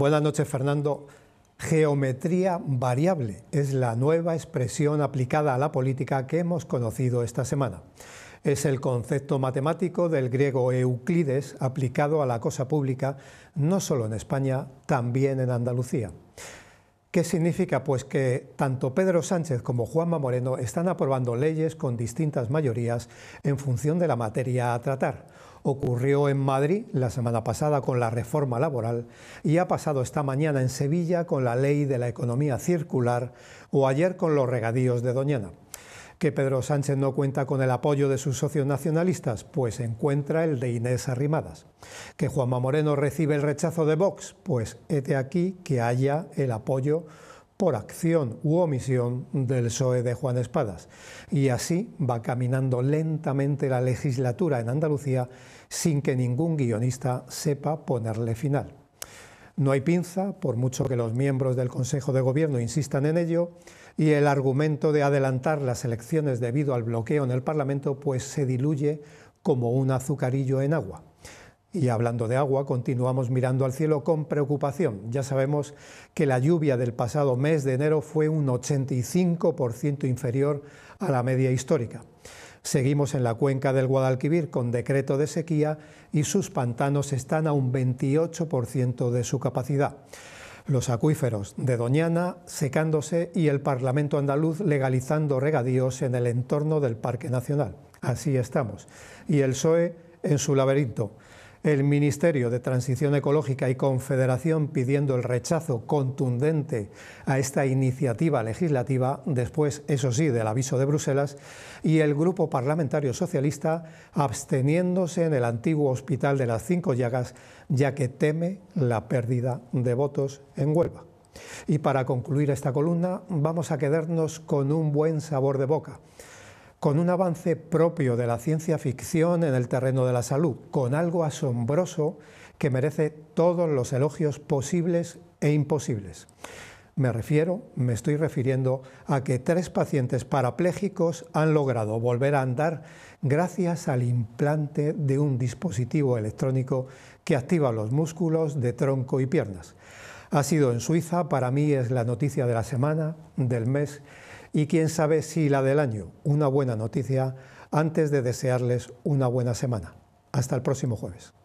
Buenas noches, Fernando. Geometría variable es la nueva expresión aplicada a la política que hemos conocido esta semana. Es el concepto matemático del griego Euclides aplicado a la cosa pública, no solo en España, también en Andalucía. ¿Qué significa? Pues que tanto Pedro Sánchez como Juanma Moreno están aprobando leyes con distintas mayorías en función de la materia a tratar. Ocurrió en Madrid la semana pasada con la reforma laboral y ha pasado esta mañana en Sevilla con la ley de la economía circular o ayer con los regadíos de Doñana. ¿Que Pedro Sánchez no cuenta con el apoyo de sus socios nacionalistas? Pues encuentra el de Inés Arrimadas. ¿Que Juanma Moreno recibe el rechazo de Vox? Pues hete aquí que haya el apoyo por acción u omisión del PSOE de Juan Espadas. Y así va caminando lentamente la legislatura en Andalucía sin que ningún guionista sepa ponerle final. No hay pinza, por mucho que los miembros del Consejo de Gobierno insistan en ello, y el argumento de adelantar las elecciones debido al bloqueo en el Parlamento pues se diluye como un azucarillo en agua. Y hablando de agua, continuamos mirando al cielo con preocupación. Ya sabemos que la lluvia del pasado mes de enero fue un 85% inferior a la media histórica. Seguimos en la cuenca del Guadalquivir con decreto de sequía y sus pantanos están a un 28% de su capacidad los acuíferos de Doñana secándose y el Parlamento andaluz legalizando regadíos en el entorno del Parque Nacional. Así estamos. Y el PSOE en su laberinto. El Ministerio de Transición Ecológica y Confederación pidiendo el rechazo contundente a esta iniciativa legislativa, después, eso sí, del aviso de Bruselas, y el Grupo Parlamentario Socialista absteniéndose en el antiguo Hospital de las Cinco Llagas, ya que teme la pérdida de votos en Huelva. Y para concluir esta columna, vamos a quedarnos con un buen sabor de boca con un avance propio de la ciencia ficción en el terreno de la salud, con algo asombroso que merece todos los elogios posibles e imposibles. Me refiero, me estoy refiriendo a que tres pacientes parapléjicos han logrado volver a andar gracias al implante de un dispositivo electrónico que activa los músculos de tronco y piernas. Ha sido en Suiza, para mí es la noticia de la semana, del mes y quién sabe si la del año, una buena noticia, antes de desearles una buena semana. Hasta el próximo jueves.